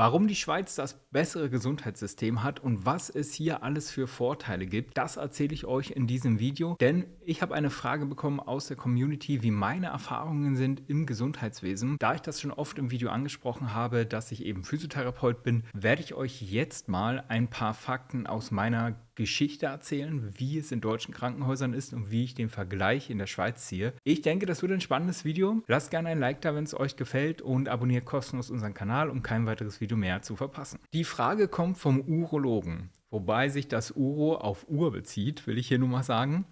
Warum die Schweiz das bessere Gesundheitssystem hat und was es hier alles für Vorteile gibt, das erzähle ich euch in diesem Video, denn ich habe eine Frage bekommen aus der Community, wie meine Erfahrungen sind im Gesundheitswesen. Da ich das schon oft im Video angesprochen habe, dass ich eben Physiotherapeut bin, werde ich euch jetzt mal ein paar Fakten aus meiner Geschichte erzählen, wie es in deutschen Krankenhäusern ist und wie ich den Vergleich in der Schweiz ziehe. Ich denke, das wird ein spannendes Video. Lasst gerne ein Like da, wenn es euch gefällt und abonniert kostenlos unseren Kanal, um kein weiteres Video mehr zu verpassen. Die Frage kommt vom Urologen. Wobei sich das Uro auf Uhr bezieht, will ich hier nur mal sagen.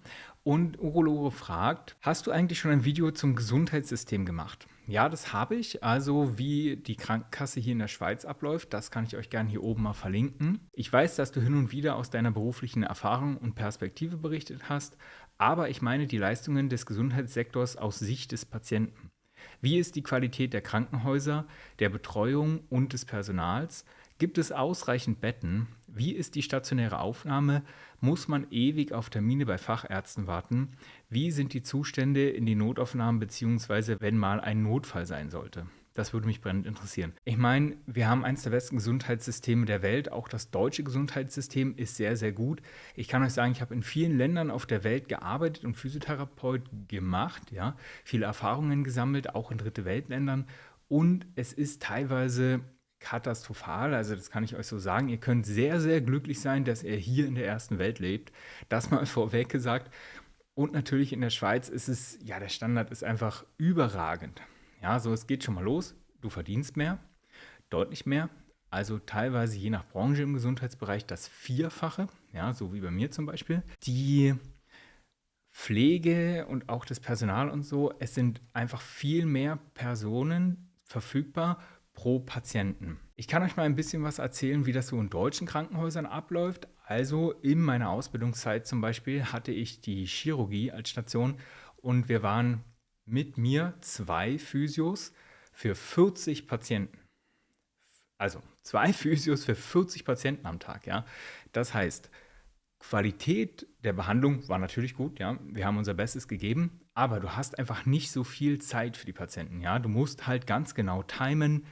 Und Urologe fragt, hast du eigentlich schon ein Video zum Gesundheitssystem gemacht? Ja, das habe ich. Also wie die Krankenkasse hier in der Schweiz abläuft, das kann ich euch gerne hier oben mal verlinken. Ich weiß, dass du hin und wieder aus deiner beruflichen Erfahrung und Perspektive berichtet hast, aber ich meine die Leistungen des Gesundheitssektors aus Sicht des Patienten. Wie ist die Qualität der Krankenhäuser, der Betreuung und des Personals? Gibt es ausreichend Betten? Wie ist die stationäre Aufnahme? Muss man ewig auf Termine bei Fachärzten warten? Wie sind die Zustände in den Notaufnahmen beziehungsweise wenn mal ein Notfall sein sollte? Das würde mich brennend interessieren. Ich meine, wir haben eines der besten Gesundheitssysteme der Welt. Auch das deutsche Gesundheitssystem ist sehr, sehr gut. Ich kann euch sagen, ich habe in vielen Ländern auf der Welt gearbeitet und Physiotherapeut gemacht, ja, viele Erfahrungen gesammelt, auch in dritte Weltländern. Und es ist teilweise katastrophal. Also das kann ich euch so sagen. Ihr könnt sehr, sehr glücklich sein, dass ihr hier in der ersten Welt lebt. Das mal vorweg gesagt. Und natürlich in der Schweiz ist es, ja, der Standard ist einfach überragend. Ja, so es geht schon mal los. Du verdienst mehr, deutlich mehr. Also teilweise je nach Branche im Gesundheitsbereich das Vierfache, ja, so wie bei mir zum Beispiel. Die Pflege und auch das Personal und so, es sind einfach viel mehr Personen verfügbar pro Patienten. Ich kann euch mal ein bisschen was erzählen, wie das so in deutschen Krankenhäusern abläuft. Also in meiner Ausbildungszeit zum Beispiel hatte ich die Chirurgie als Station und wir waren mit mir zwei Physios für 40 Patienten. Also zwei Physios für 40 Patienten am Tag, ja. Das heißt, Qualität der Behandlung war natürlich gut, ja. Wir haben unser Bestes gegeben, aber du hast einfach nicht so viel Zeit für die Patienten, ja. Du musst halt ganz genau timen,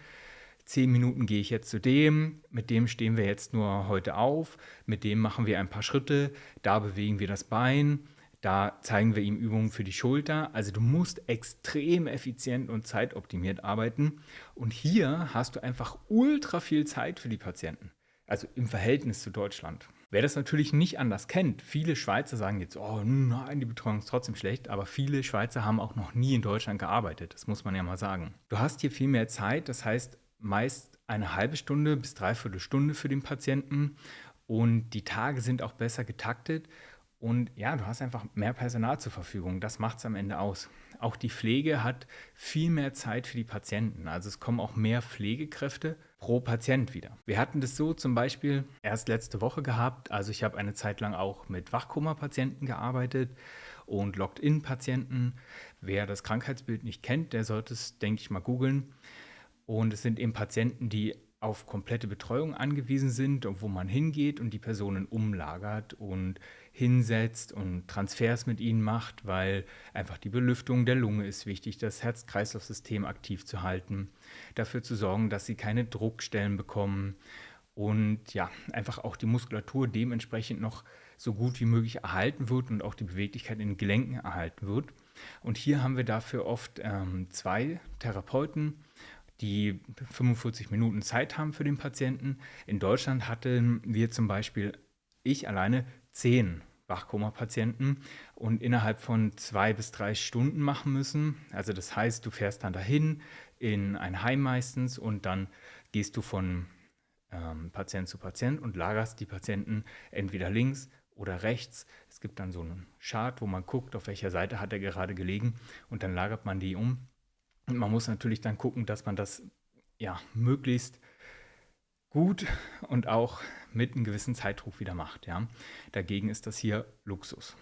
zehn Minuten gehe ich jetzt zu dem, mit dem stehen wir jetzt nur heute auf, mit dem machen wir ein paar Schritte, da bewegen wir das Bein, da zeigen wir ihm Übungen für die Schulter. Also du musst extrem effizient und zeitoptimiert arbeiten. Und hier hast du einfach ultra viel Zeit für die Patienten. Also im Verhältnis zu Deutschland. Wer das natürlich nicht anders kennt, viele Schweizer sagen jetzt, oh nein, die Betreuung ist trotzdem schlecht, aber viele Schweizer haben auch noch nie in Deutschland gearbeitet, das muss man ja mal sagen. Du hast hier viel mehr Zeit, das heißt, meist eine halbe Stunde bis dreiviertel Stunde für den Patienten und die Tage sind auch besser getaktet und ja, du hast einfach mehr Personal zur Verfügung. Das macht es am Ende aus. Auch die Pflege hat viel mehr Zeit für die Patienten. Also es kommen auch mehr Pflegekräfte pro Patient wieder. Wir hatten das so zum Beispiel erst letzte Woche gehabt. Also ich habe eine Zeit lang auch mit Wachkoma-Patienten gearbeitet und Logged-in-Patienten. Wer das Krankheitsbild nicht kennt, der sollte es, denke ich mal, googeln. Und es sind eben Patienten, die auf komplette Betreuung angewiesen sind und wo man hingeht und die Personen umlagert und hinsetzt und Transfers mit ihnen macht, weil einfach die Belüftung der Lunge ist wichtig, das Herz-Kreislauf-System aktiv zu halten, dafür zu sorgen, dass sie keine Druckstellen bekommen und ja, einfach auch die Muskulatur dementsprechend noch so gut wie möglich erhalten wird und auch die Beweglichkeit in den Gelenken erhalten wird. Und hier haben wir dafür oft ähm, zwei Therapeuten die 45 Minuten Zeit haben für den Patienten. In Deutschland hatten wir zum Beispiel, ich alleine, zehn Wachkoma-Patienten und innerhalb von zwei bis drei Stunden machen müssen. Also das heißt, du fährst dann dahin in ein Heim meistens und dann gehst du von ähm, Patient zu Patient und lagerst die Patienten entweder links oder rechts. Es gibt dann so einen Chart, wo man guckt, auf welcher Seite hat er gerade gelegen und dann lagert man die um und man muss natürlich dann gucken, dass man das ja möglichst gut und auch mit einem gewissen Zeitdruck wieder macht. Ja? Dagegen ist das hier Luxus,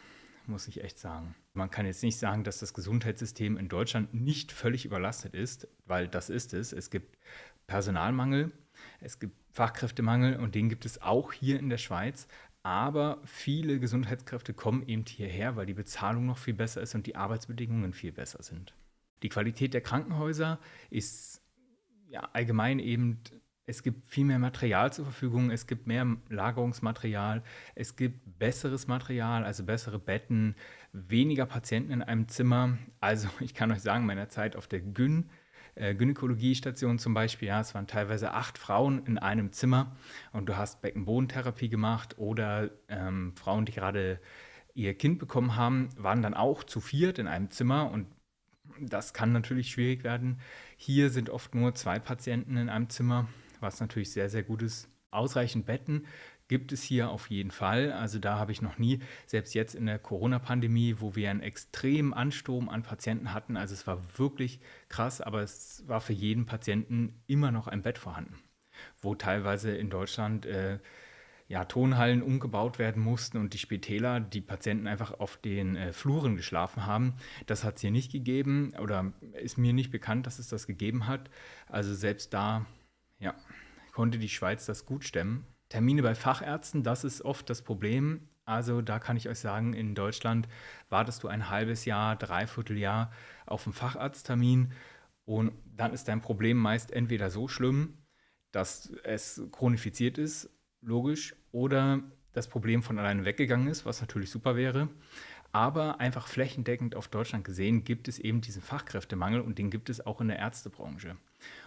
muss ich echt sagen. Man kann jetzt nicht sagen, dass das Gesundheitssystem in Deutschland nicht völlig überlastet ist, weil das ist es. Es gibt Personalmangel, es gibt Fachkräftemangel und den gibt es auch hier in der Schweiz. Aber viele Gesundheitskräfte kommen eben hierher, weil die Bezahlung noch viel besser ist und die Arbeitsbedingungen viel besser sind. Die Qualität der Krankenhäuser ist ja, allgemein eben, es gibt viel mehr Material zur Verfügung, es gibt mehr Lagerungsmaterial, es gibt besseres Material, also bessere Betten, weniger Patienten in einem Zimmer. Also ich kann euch sagen, meiner Zeit auf der Gyn äh, Gynäkologiestation zum Beispiel, ja, es waren teilweise acht Frauen in einem Zimmer und du hast Beckenbodentherapie gemacht oder ähm, Frauen, die gerade ihr Kind bekommen haben, waren dann auch zu viert in einem Zimmer und das kann natürlich schwierig werden. Hier sind oft nur zwei Patienten in einem Zimmer, was natürlich sehr, sehr gut ist. Ausreichend Betten gibt es hier auf jeden Fall. Also da habe ich noch nie, selbst jetzt in der Corona-Pandemie, wo wir einen extremen Ansturm an Patienten hatten, also es war wirklich krass, aber es war für jeden Patienten immer noch ein Bett vorhanden, wo teilweise in Deutschland... Äh, ja, Tonhallen umgebaut werden mussten und die Spitäler, die Patienten einfach auf den äh, Fluren geschlafen haben. Das hat es hier nicht gegeben oder ist mir nicht bekannt, dass es das gegeben hat. Also selbst da, ja, konnte die Schweiz das gut stemmen. Termine bei Fachärzten, das ist oft das Problem. Also da kann ich euch sagen, in Deutschland wartest du ein halbes Jahr, dreiviertel Jahr auf einen Facharzttermin und dann ist dein Problem meist entweder so schlimm, dass es chronifiziert ist logisch, oder das Problem von alleine weggegangen ist, was natürlich super wäre. Aber einfach flächendeckend auf Deutschland gesehen gibt es eben diesen Fachkräftemangel und den gibt es auch in der Ärztebranche.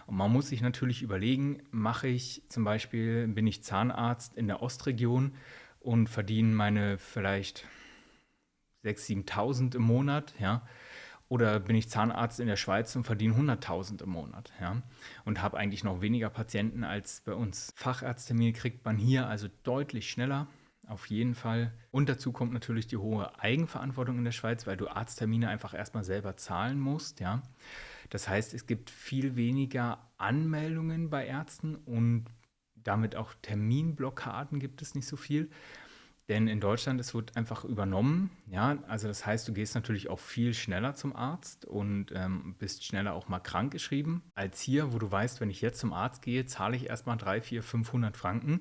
Und man muss sich natürlich überlegen, mache ich zum Beispiel, bin ich Zahnarzt in der Ostregion und verdiene meine vielleicht 6.000, 7.000 im Monat, ja, oder bin ich Zahnarzt in der Schweiz und verdiene 100.000 im Monat ja? und habe eigentlich noch weniger Patienten als bei uns. Facharzttermine kriegt man hier also deutlich schneller, auf jeden Fall. Und dazu kommt natürlich die hohe Eigenverantwortung in der Schweiz, weil du Arzttermine einfach erstmal selber zahlen musst. Ja? Das heißt, es gibt viel weniger Anmeldungen bei Ärzten und damit auch Terminblockaden gibt es nicht so viel. Denn in Deutschland, es wird einfach übernommen. Ja, also das heißt, du gehst natürlich auch viel schneller zum Arzt und ähm, bist schneller auch mal krankgeschrieben als hier, wo du weißt, wenn ich jetzt zum Arzt gehe, zahle ich erstmal 300, 400, 500 Franken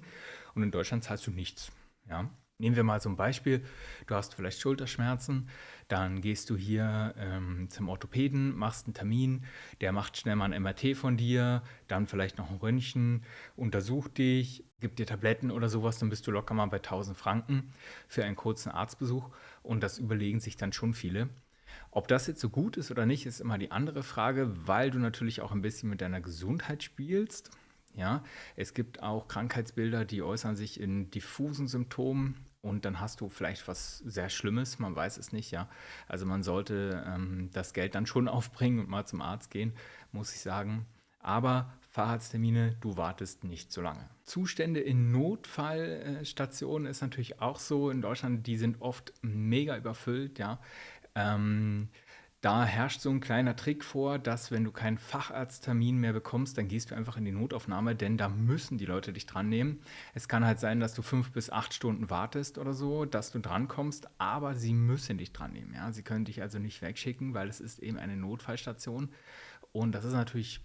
und in Deutschland zahlst du nichts. Ja, Nehmen wir mal zum so Beispiel, du hast vielleicht Schulterschmerzen, dann gehst du hier ähm, zum Orthopäden, machst einen Termin, der macht schnell mal ein MRT von dir, dann vielleicht noch ein Röntgen, untersucht dich, gibt dir Tabletten oder sowas, dann bist du locker mal bei 1000 Franken für einen kurzen Arztbesuch und das überlegen sich dann schon viele. Ob das jetzt so gut ist oder nicht, ist immer die andere Frage, weil du natürlich auch ein bisschen mit deiner Gesundheit spielst. Ja, es gibt auch Krankheitsbilder, die äußern sich in diffusen Symptomen, und dann hast du vielleicht was sehr Schlimmes, man weiß es nicht, ja. Also man sollte ähm, das Geld dann schon aufbringen und mal zum Arzt gehen, muss ich sagen. Aber Fahrradstermine, du wartest nicht so lange. Zustände in Notfallstationen ist natürlich auch so in Deutschland, die sind oft mega überfüllt, ja. Ähm, da herrscht so ein kleiner Trick vor, dass wenn du keinen Facharzttermin mehr bekommst, dann gehst du einfach in die Notaufnahme, denn da müssen die Leute dich dran nehmen. Es kann halt sein, dass du fünf bis acht Stunden wartest oder so, dass du drankommst, aber sie müssen dich dran nehmen. Ja? Sie können dich also nicht wegschicken, weil es ist eben eine Notfallstation. Und das ist natürlich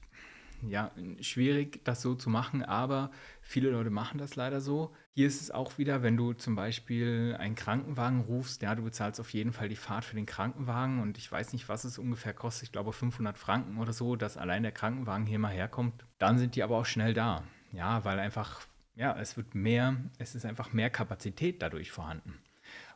ja, schwierig, das so zu machen, aber viele Leute machen das leider so. Hier ist es auch wieder, wenn du zum Beispiel einen Krankenwagen rufst, ja, du bezahlst auf jeden Fall die Fahrt für den Krankenwagen und ich weiß nicht, was es ungefähr kostet, ich glaube 500 Franken oder so, dass allein der Krankenwagen hier mal herkommt. Dann sind die aber auch schnell da, ja, weil einfach, ja, es wird mehr, es ist einfach mehr Kapazität dadurch vorhanden.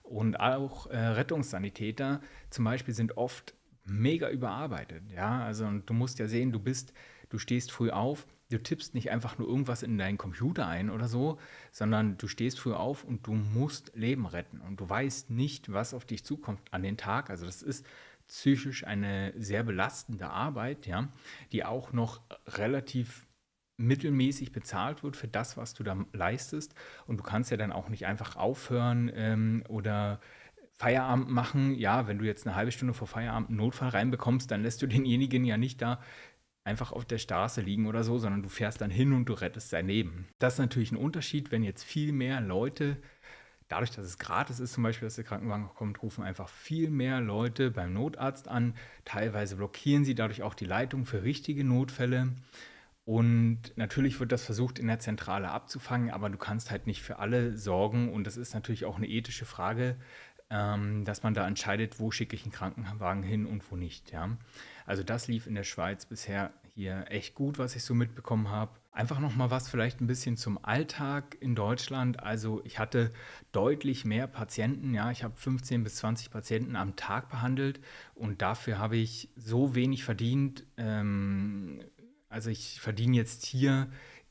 Und auch äh, Rettungssanitäter zum Beispiel sind oft mega überarbeitet. Ja, also und du musst ja sehen, du bist du stehst früh auf, du tippst nicht einfach nur irgendwas in deinen Computer ein oder so, sondern du stehst früh auf und du musst Leben retten und du weißt nicht, was auf dich zukommt an den Tag. Also das ist psychisch eine sehr belastende Arbeit, ja, die auch noch relativ mittelmäßig bezahlt wird für das, was du da leistest. Und du kannst ja dann auch nicht einfach aufhören ähm, oder Feierabend machen. Ja, wenn du jetzt eine halbe Stunde vor Feierabend einen Notfall reinbekommst, dann lässt du denjenigen ja nicht da einfach auf der Straße liegen oder so, sondern du fährst dann hin und du rettest dein Leben. Das ist natürlich ein Unterschied, wenn jetzt viel mehr Leute, dadurch, dass es gratis ist, zum Beispiel, dass der Krankenwagen kommt, rufen einfach viel mehr Leute beim Notarzt an. Teilweise blockieren sie dadurch auch die Leitung für richtige Notfälle. Und natürlich wird das versucht, in der Zentrale abzufangen, aber du kannst halt nicht für alle sorgen. Und das ist natürlich auch eine ethische Frage ähm, dass man da entscheidet, wo schicke ich einen Krankenwagen hin und wo nicht. Ja? Also das lief in der Schweiz bisher hier echt gut, was ich so mitbekommen habe. Einfach nochmal was vielleicht ein bisschen zum Alltag in Deutschland. Also ich hatte deutlich mehr Patienten, ja, ich habe 15 bis 20 Patienten am Tag behandelt und dafür habe ich so wenig verdient. Ähm, also ich verdiene jetzt hier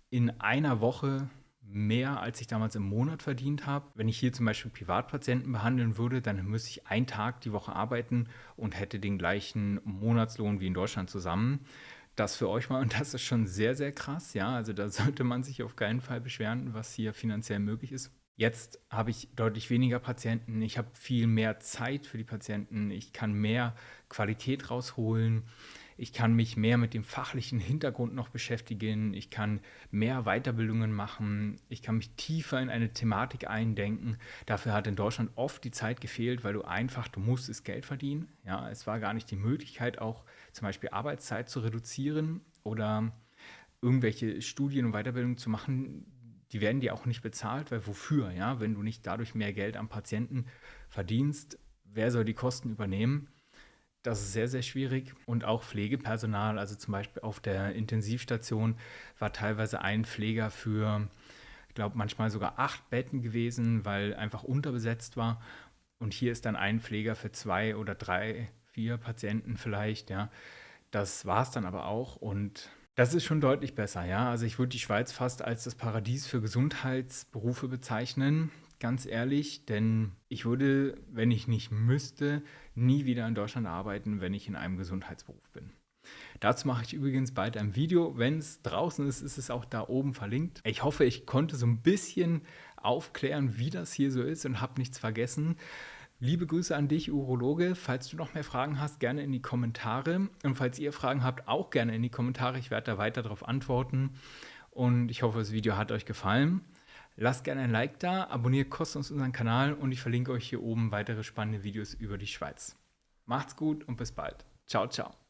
in einer Woche mehr, als ich damals im Monat verdient habe. Wenn ich hier zum Beispiel Privatpatienten behandeln würde, dann müsste ich einen Tag die Woche arbeiten und hätte den gleichen Monatslohn wie in Deutschland zusammen. Das für euch mal, und das ist schon sehr, sehr krass, ja. Also da sollte man sich auf keinen Fall beschweren, was hier finanziell möglich ist. Jetzt habe ich deutlich weniger Patienten, ich habe viel mehr Zeit für die Patienten, ich kann mehr Qualität rausholen, ich kann mich mehr mit dem fachlichen Hintergrund noch beschäftigen, ich kann mehr Weiterbildungen machen, ich kann mich tiefer in eine Thematik eindenken. Dafür hat in Deutschland oft die Zeit gefehlt, weil du einfach, du musstest Geld verdienen. Ja, es war gar nicht die Möglichkeit, auch zum Beispiel Arbeitszeit zu reduzieren oder irgendwelche Studien und Weiterbildungen zu machen, die werden dir auch nicht bezahlt, weil wofür, ja? Wenn du nicht dadurch mehr Geld am Patienten verdienst, wer soll die Kosten übernehmen? Das ist sehr, sehr schwierig. Und auch Pflegepersonal, also zum Beispiel auf der Intensivstation war teilweise ein Pfleger für, ich glaube, manchmal sogar acht Betten gewesen, weil einfach unterbesetzt war. Und hier ist dann ein Pfleger für zwei oder drei, vier Patienten vielleicht, ja. Das war es dann aber auch. Und das ist schon deutlich besser, ja. Also ich würde die Schweiz fast als das Paradies für Gesundheitsberufe bezeichnen, ganz ehrlich, denn ich würde, wenn ich nicht müsste, nie wieder in Deutschland arbeiten, wenn ich in einem Gesundheitsberuf bin. Dazu mache ich übrigens bald ein Video. Wenn es draußen ist, ist es auch da oben verlinkt. Ich hoffe, ich konnte so ein bisschen aufklären, wie das hier so ist und habe nichts vergessen. Liebe Grüße an dich, Urologe. Falls du noch mehr Fragen hast, gerne in die Kommentare. Und falls ihr Fragen habt, auch gerne in die Kommentare. Ich werde da weiter darauf antworten. Und ich hoffe, das Video hat euch gefallen. Lasst gerne ein Like da, abonniert kostenlos unseren Kanal und ich verlinke euch hier oben weitere spannende Videos über die Schweiz. Macht's gut und bis bald. Ciao, ciao.